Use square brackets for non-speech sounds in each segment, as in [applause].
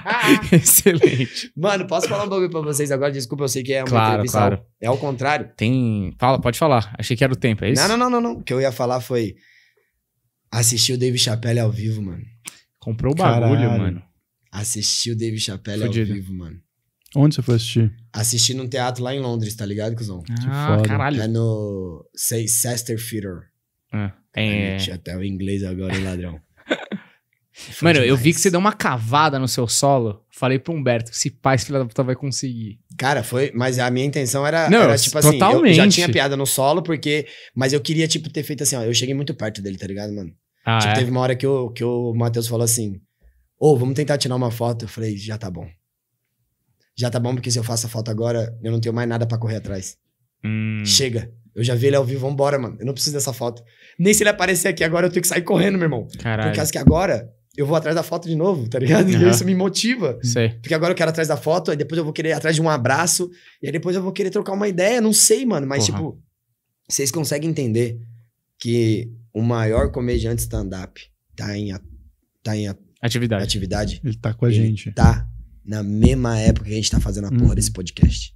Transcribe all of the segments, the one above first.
[laughs] [laughs] Excelente. Mano, posso falar um bagulho pra vocês agora? Desculpa, eu sei que é uma claro, entrevista. Claro. é ao contrário. Tem. Fala, pode falar. Achei que era o tempo, é isso? Não, não, não, não. O que eu ia falar foi. Assistir o Dave Chappelle ao vivo, mano. Comprou o bagulho, Caralho. mano. Assistir o Dave Chappelle Fudido. ao vivo, mano. Onde você foi assistir? Assisti num teatro lá em Londres, tá ligado, cuzão? Ah, foda. caralho. É no Sester Theater. Ah, é... Até o inglês agora, hein, ladrão. Mano, demais. eu vi que você deu uma cavada no seu solo. Falei pro Humberto, se pai, filha da puta, vai conseguir. Cara, foi. Mas a minha intenção era, Não, era tipo assim. Totalmente. Eu já tinha piada no solo, porque. Mas eu queria, tipo, ter feito assim, ó. Eu cheguei muito perto dele, tá ligado, mano? Ah, tipo, é? teve uma hora que, eu, que o Matheus falou assim: Ô, oh, vamos tentar tirar uma foto. Eu falei, já tá bom. Já tá bom, porque se eu faço a foto agora, eu não tenho mais nada para correr atrás. Hum. Chega. Eu já vi ele ao vivo, vambora, mano. Eu não preciso dessa foto. Nem se ele aparecer aqui agora, eu tenho que sair correndo, meu irmão. Caralho. Por causa que agora eu vou atrás da foto de novo, tá ligado? Uhum. E isso me motiva. Sei. Porque agora eu quero atrás da foto, aí depois eu vou querer atrás de um abraço, e aí depois eu vou querer trocar uma ideia, não sei, mano. Mas, tipo, vocês conseguem entender que o maior comediante stand-up tá em, a, tá em a, atividade. atividade. Ele tá com a gente. Tá na mesma época que a gente tá fazendo a porra uhum. desse podcast.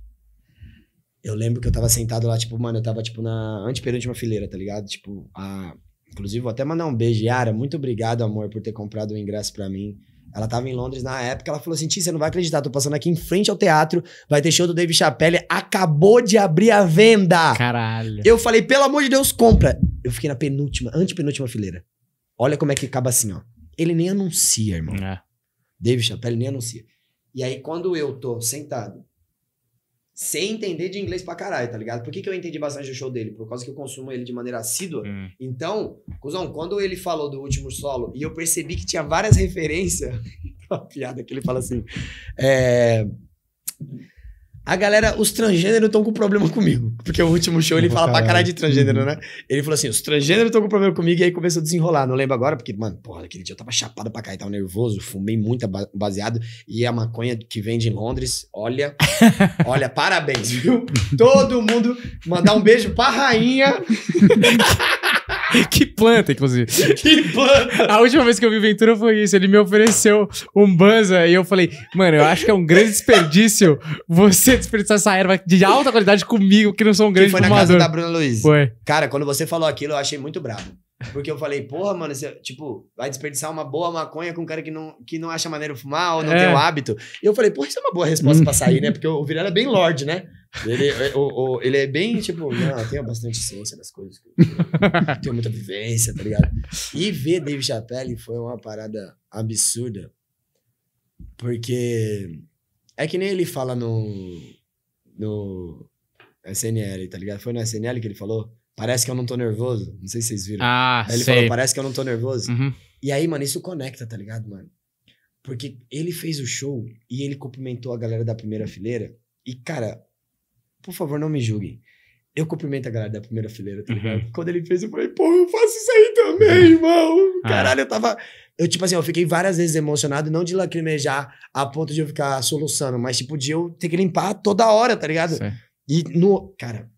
Eu lembro que eu tava sentado lá, tipo, mano, eu tava, tipo, na antepenúltima fileira, tá ligado? Tipo, a Inclusive, vou até mandar um beijo. Yara, muito obrigado, amor, por ter comprado o ingresso para mim. Ela tava em Londres na época, ela falou assim: Tim, você não vai acreditar, tô passando aqui em frente ao teatro, vai ter show do Dave Chappelle, acabou de abrir a venda. Caralho. Eu falei, pelo amor de Deus, compra. Eu fiquei na penúltima, antepenúltima fileira. Olha como é que acaba assim, ó. Ele nem anuncia, irmão. É. Dave Chappelle nem anuncia. E aí, quando eu tô sentado sem entender de inglês pra caralho, tá ligado? Por que, que eu entendi bastante o show dele? Por causa que eu consumo ele de maneira assídua. Hum. Então, cuzão, quando ele falou do último solo e eu percebi que tinha várias referências, uma [laughs] piada que ele fala assim. É. A galera, os transgêneros estão com problema comigo. Porque o último show ele fala pra caralho de transgênero, uhum. né? Ele falou assim: os transgêneros estão com problema comigo, e aí começou a desenrolar. Não lembro agora, porque, mano, porra, aquele dia eu tava chapado pra cair, tava nervoso, fumei muita baseado. E a maconha que vende em Londres, olha, [laughs] olha, parabéns, viu? Todo mundo mandar um beijo pra rainha. [laughs] [laughs] que planta, inclusive. [laughs] Que planta! A última vez que eu vi Ventura foi isso. Ele me ofereceu um Banza e eu falei, mano, eu acho que é um grande desperdício você desperdiçar essa erva de alta qualidade comigo, que não sou um grande que foi fumador. Foi na casa da Bruna Luiz. Foi. Cara, quando você falou aquilo, eu achei muito bravo. Porque eu falei, porra, mano, você, é, tipo, vai desperdiçar uma boa maconha com um cara que não, que não acha maneiro fumar ou não é. tem o hábito. E eu falei, porra, isso é uma boa resposta pra sair, né? Porque o Vilela é bem lord, né? Ele, é, o, o, ele é bem, tipo, não, eu tenho bastante ciência das coisas. Eu tenho muita vivência, tá ligado? E ver David Chappelle foi uma parada absurda. Porque é que nem ele fala no. no SNL, tá ligado? Foi no SNL que ele falou? Parece que eu não tô nervoso. Não sei se vocês viram. Ah, aí ele sei. falou, parece que eu não tô nervoso. Uhum. E aí, mano, isso conecta, tá ligado, mano? Porque ele fez o show e ele cumprimentou a galera da primeira fileira. E, cara, por favor, não me julguem. Eu cumprimento a galera da primeira fileira, tá uhum. ligado? Quando ele fez, eu falei, pô, eu faço isso aí também, uhum. irmão. Ah. Caralho, eu tava. Eu, tipo assim, eu fiquei várias vezes emocionado, não de lacrimejar a ponto de eu ficar soluçando, mas, tipo, de eu ter que limpar toda hora, tá ligado? E no. Cara,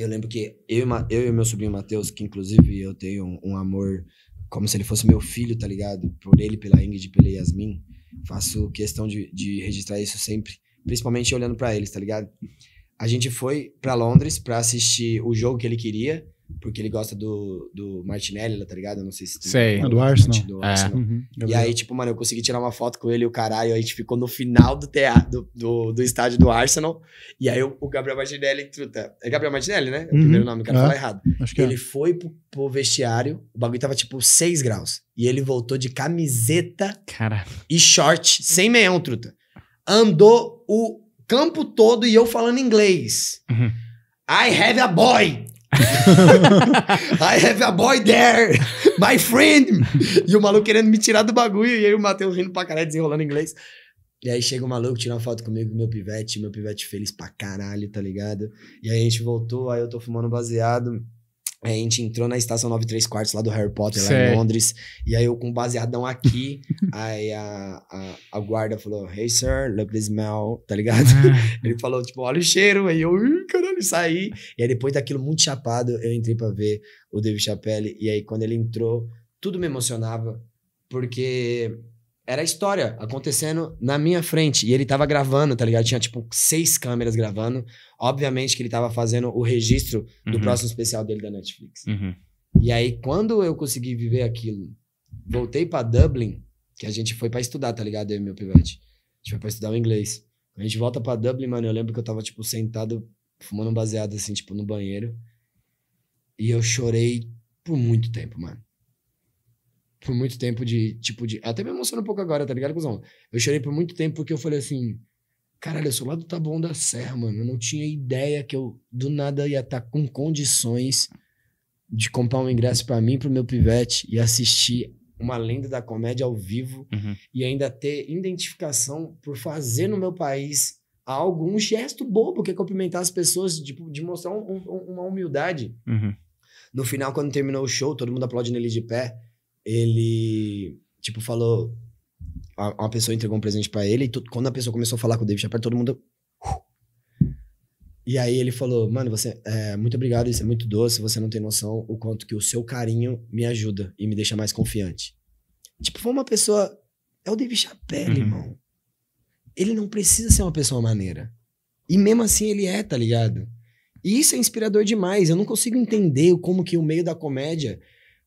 eu lembro que eu e, Ma eu e meu sobrinho Matheus, que inclusive eu tenho um, um, amor como se ele fosse meu filho, tá ligado? Por ele, pela Ingrid, pela Yasmin. Faço questão de, de registrar isso sempre, principalmente olhando para eles, tá ligado? A gente foi para Londres para assistir o jogo que ele queria porque ele gosta do, do Martinelli, tá ligado? não sei se tem. Sei, ah, do Arsenal. Do Arsenal. É. Uhum. E aí, tipo, mano, eu consegui tirar uma foto com ele e o caralho. A gente tipo, ficou no final do teatro, do, do, do estádio do Arsenal. E aí o, o Gabriel Martinelli, truta. Tá? É Gabriel Martinelli, né? É o uhum. primeiro nome, o cara é. fala errado. Acho que é. ele é. foi pro, pro vestiário, o bagulho tava tipo 6 graus. E ele voltou de camiseta e short, sem meião, truta. Andou o campo todo e eu falando inglês. Uhum. I have a boy. [laughs] I have a boy there, my friend. E o maluco querendo me tirar do bagulho. E aí o Matheus rindo pra caralho, desenrolando inglês. E aí chega o maluco, tira uma foto comigo, meu pivete, meu pivete feliz pra caralho, tá ligado? E aí a gente voltou, aí eu tô fumando baseado. É, a gente entrou na estação 93 quartos lá do Harry Potter, Sei. lá em Londres. E aí eu com um baseadão aqui. [laughs] aí a, a, a, guarda falou: Hey, sir, look smell, tá ligado? Ah. [laughs] Ele falou, tipo, olha o cheiro. Aí eu, caralho, saí. E aí depois daquilo muito chapado, eu entrei pra ver o David Chapelle. E aí quando ele entrou, tudo me emocionava. Porque era a história acontecendo na minha frente. E ele tava gravando, tá ligado? Tinha, tipo, seis câmeras gravando. Obviamente que ele tava fazendo o registro do uhum. próximo especial dele da Netflix. Uhum. E aí, quando eu consegui viver aquilo, voltei para Dublin, que a gente foi para estudar, tá ligado? Eu e meu pivete. A gente foi pra estudar o inglês. A gente volta para Dublin, mano. Eu lembro que eu tava, tipo, sentado, fumando um baseado, assim, tipo, no banheiro. E eu chorei por muito tempo, mano por muito tempo de, tipo, de. Até me emociona um pouco agora, tá ligado, cuzão? Eu chorei por muito tempo porque eu falei assim. Caralho, eu sou lá do Taboão da Serra, mano. Eu não tinha ideia que eu do nada ia estar tá com condições de comprar um ingresso para mim, pro meu pivete e assistir uma lenda da comédia ao vivo uhum. e ainda ter identificação por fazer no meu país algo, um gesto bobo que é cumprimentar as pessoas, de, tipo, de mostrar um, um, uma humildade. Uhum. No final, quando terminou o show, todo mundo aplaudindo ele de pé ele, tipo, falou. Uma pessoa entregou um presente para ele, e tu, quando a pessoa começou a falar com o David Shepard, todo mundo. Uh. E aí ele falou, mano, você é muito obrigado, isso é muito doce, você não tem noção o quanto que o seu carinho me ajuda e me deixa mais confiante. Tipo, foi uma pessoa. É o David Chapelle, uhum. irmão. Ele não precisa ser uma pessoa maneira. E mesmo assim ele é, tá ligado? E isso é inspirador demais. Eu não consigo entender como que o meio da comédia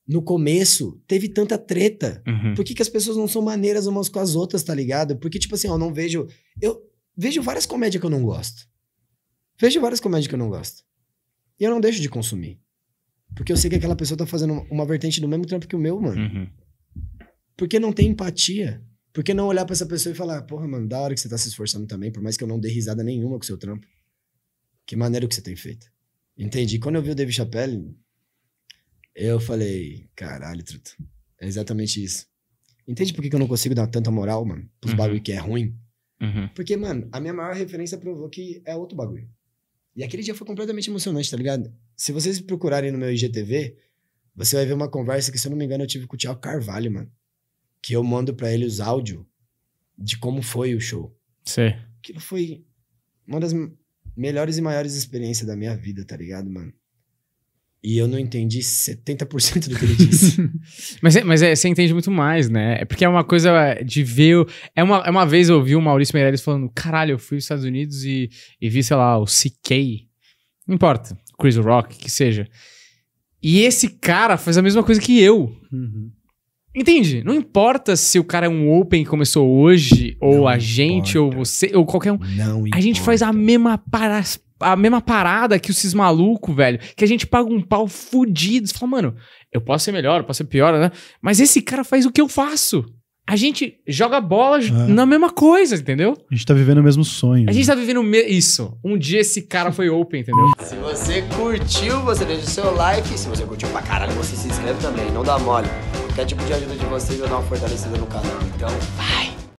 no começo teve tanta treta? Uhum. Por que, que as pessoas não são maneiras umas com as outras, tá ligado? Porque, tipo assim, eu não vejo. Eu vejo várias comédias que eu não gosto. Vejo várias comédias que eu não gosto. E eu não deixo de consumir. Porque eu sei que aquela pessoa tá fazendo uma vertente do mesmo trampo que o meu, mano. Uhum. Porque não tem empatia. Por que não olhar para essa pessoa e falar, porra, mano, da hora que você tá se esforçando também, por mais que eu não dê risada nenhuma com o seu trampo. Que maneiro que você tem feito. Entendi. Quando eu vi o David Chapelle eu falei, caralho, truta, é exatamente isso. Entende por que, eu não consigo dar tanta moral, mano, pros uhum. bagulho que é ruim? Uhum. Porque, mano, a minha maior referência provou que é outro bagulho. E aquele dia foi completamente emocionante, tá ligado? Se vocês procurarem no meu IGTV, você vai ver uma conversa que, se eu não me engano, eu tive com o Thiago Carvalho, mano. Que eu mando para ele os áudios de como foi o show. Sim. Aquilo foi uma das melhores e maiores experiências da minha vida, tá ligado, mano? E eu não entendi 70% do que ele disse. [laughs] mas é, mas é, você entende muito mais, né? É porque é uma coisa de ver. É uma, é uma vez eu ouvi o Maurício Meirelles falando: caralho, eu fui aos Estados Unidos e, e vi, sei lá, o CK. Não importa, Chris Rock, que seja. E esse cara faz a mesma coisa que eu. Uhum. Entende? Não importa se o cara é um open que começou hoje, ou não a gente, ou você, ou qualquer um. Não a importa. gente faz a mesma a mesma parada que cis maluco velho. Que a gente paga um pau fudido. Você fala, mano, eu posso ser melhor, eu posso ser pior, né? Mas esse cara faz o que eu faço. A gente joga bola é. na mesma coisa, entendeu? A gente tá vivendo o mesmo sonho. A né? gente tá vivendo isso. Um dia esse cara foi open, entendeu? Se você curtiu, você deixa o seu like. Se você curtiu pra caralho, você se inscreve também. Não dá mole. Qualquer tipo de ajuda de vocês vai dar uma fortalecida no canal. Então, vai!